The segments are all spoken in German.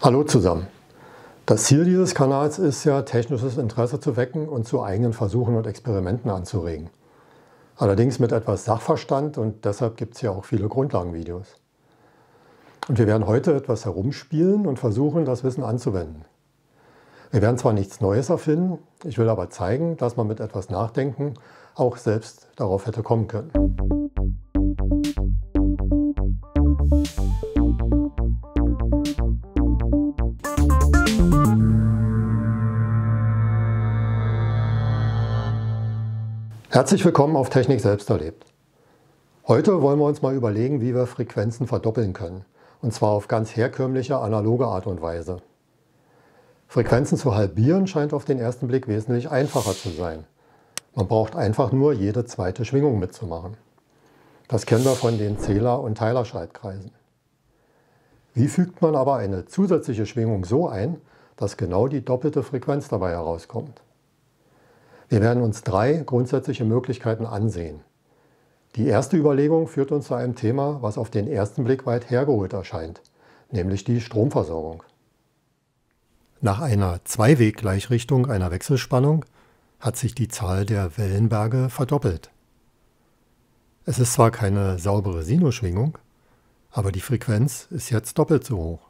Hallo zusammen. Das Ziel dieses Kanals ist ja, technisches Interesse zu wecken und zu eigenen Versuchen und Experimenten anzuregen. Allerdings mit etwas Sachverstand und deshalb gibt es ja auch viele Grundlagenvideos. Und wir werden heute etwas herumspielen und versuchen, das Wissen anzuwenden. Wir werden zwar nichts Neues erfinden, ich will aber zeigen, dass man mit etwas Nachdenken auch selbst darauf hätte kommen können. Herzlich willkommen auf Technik selbst erlebt. Heute wollen wir uns mal überlegen, wie wir Frequenzen verdoppeln können. Und zwar auf ganz herkömmliche, analoge Art und Weise. Frequenzen zu halbieren scheint auf den ersten Blick wesentlich einfacher zu sein. Man braucht einfach nur jede zweite Schwingung mitzumachen. Das kennen wir von den Zähler- und Teilerschaltkreisen. Wie fügt man aber eine zusätzliche Schwingung so ein, dass genau die doppelte Frequenz dabei herauskommt? Wir werden uns drei grundsätzliche Möglichkeiten ansehen. Die erste Überlegung führt uns zu einem Thema, was auf den ersten Blick weit hergeholt erscheint, nämlich die Stromversorgung. Nach einer Zweiweggleichrichtung einer Wechselspannung hat sich die Zahl der Wellenberge verdoppelt. Es ist zwar keine saubere Sinuschwingung, aber die Frequenz ist jetzt doppelt so hoch.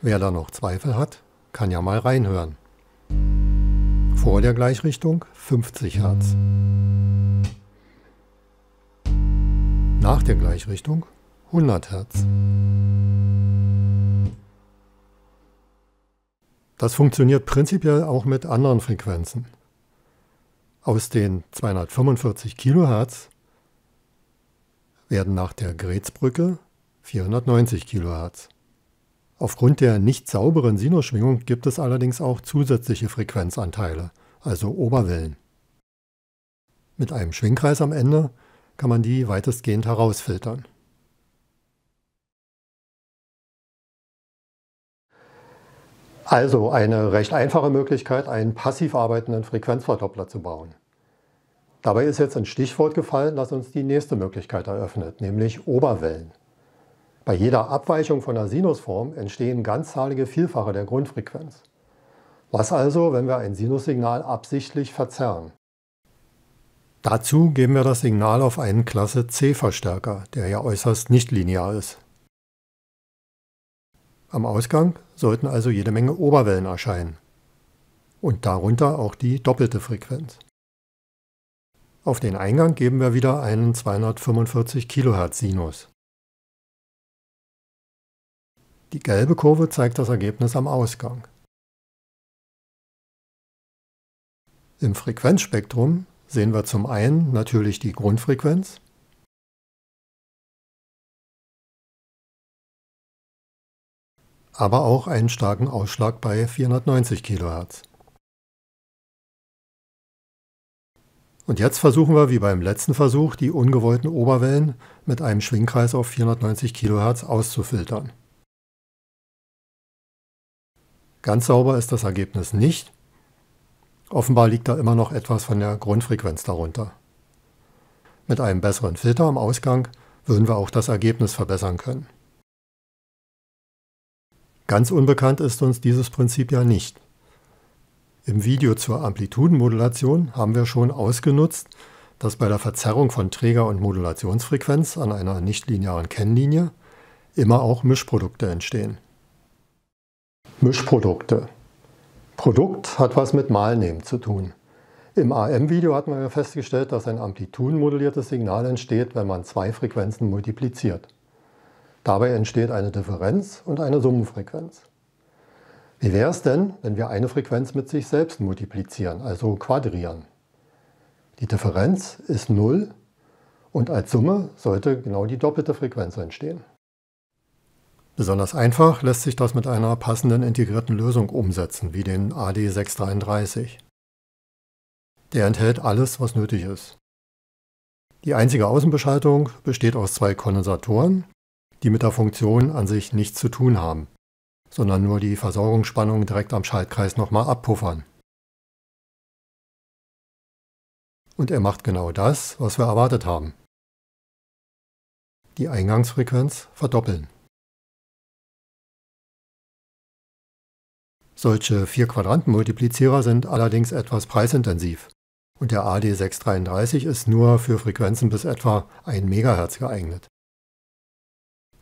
Wer da noch Zweifel hat, kann ja mal reinhören vor der Gleichrichtung 50 Hertz. Nach der Gleichrichtung 100 Hertz. Das funktioniert prinzipiell auch mit anderen Frequenzen. Aus den 245 Kilohertz werden nach der Grätsbrücke 490 Kilohertz. Aufgrund der nicht sauberen Sinusschwingung gibt es allerdings auch zusätzliche Frequenzanteile, also Oberwellen. Mit einem Schwingkreis am Ende kann man die weitestgehend herausfiltern. Also eine recht einfache Möglichkeit, einen passiv arbeitenden Frequenzverdoppler zu bauen. Dabei ist jetzt ein Stichwort gefallen, das uns die nächste Möglichkeit eröffnet, nämlich Oberwellen. Bei jeder Abweichung von der Sinusform entstehen ganzzahlige Vielfache der Grundfrequenz. Was also, wenn wir ein Sinussignal absichtlich verzerren? Dazu geben wir das Signal auf einen Klasse C-Verstärker, der ja äußerst nichtlinear ist. Am Ausgang sollten also jede Menge Oberwellen erscheinen. Und darunter auch die doppelte Frequenz. Auf den Eingang geben wir wieder einen 245 kHz Sinus. Die gelbe Kurve zeigt das Ergebnis am Ausgang. Im Frequenzspektrum sehen wir zum einen natürlich die Grundfrequenz, aber auch einen starken Ausschlag bei 490 kHz. Und jetzt versuchen wir, wie beim letzten Versuch, die ungewollten Oberwellen mit einem Schwingkreis auf 490 kHz auszufiltern. Ganz sauber ist das Ergebnis nicht. Offenbar liegt da immer noch etwas von der Grundfrequenz darunter. Mit einem besseren Filter am Ausgang würden wir auch das Ergebnis verbessern können. Ganz unbekannt ist uns dieses Prinzip ja nicht. Im Video zur Amplitudenmodulation haben wir schon ausgenutzt, dass bei der Verzerrung von Träger- und Modulationsfrequenz an einer nichtlinearen Kennlinie immer auch Mischprodukte entstehen. Mischprodukte. Produkt hat was mit Malnehmen zu tun. Im AM-Video hatten wir festgestellt, dass ein amplitudenmodelliertes Signal entsteht, wenn man zwei Frequenzen multipliziert. Dabei entsteht eine Differenz und eine Summenfrequenz. Wie wäre es denn, wenn wir eine Frequenz mit sich selbst multiplizieren, also quadrieren? Die Differenz ist 0 und als Summe sollte genau die doppelte Frequenz entstehen. Besonders einfach lässt sich das mit einer passenden integrierten Lösung umsetzen, wie den AD633. Der enthält alles, was nötig ist. Die einzige Außenbeschaltung besteht aus zwei Kondensatoren, die mit der Funktion an sich nichts zu tun haben, sondern nur die Versorgungsspannung direkt am Schaltkreis nochmal abpuffern. Und er macht genau das, was wir erwartet haben. Die Eingangsfrequenz verdoppeln. Solche Vier-Quadranten-Multiplizierer sind allerdings etwas preisintensiv und der AD633 ist nur für Frequenzen bis etwa 1 MHz geeignet.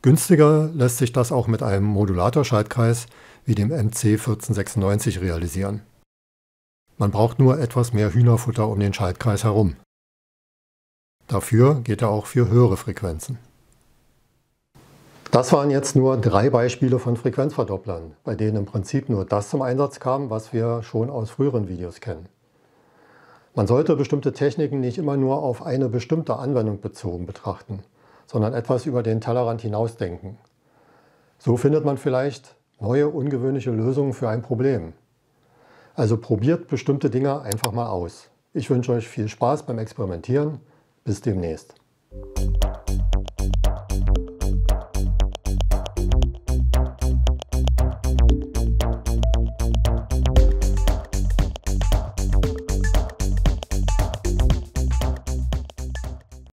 Günstiger lässt sich das auch mit einem Modulatorschaltkreis wie dem MC1496 realisieren. Man braucht nur etwas mehr Hühnerfutter um den Schaltkreis herum. Dafür geht er auch für höhere Frequenzen. Das waren jetzt nur drei Beispiele von Frequenzverdopplern, bei denen im Prinzip nur das zum Einsatz kam, was wir schon aus früheren Videos kennen. Man sollte bestimmte Techniken nicht immer nur auf eine bestimmte Anwendung bezogen betrachten, sondern etwas über den Tellerrand hinausdenken. So findet man vielleicht neue ungewöhnliche Lösungen für ein Problem. Also probiert bestimmte Dinge einfach mal aus. Ich wünsche euch viel Spaß beim Experimentieren. Bis demnächst.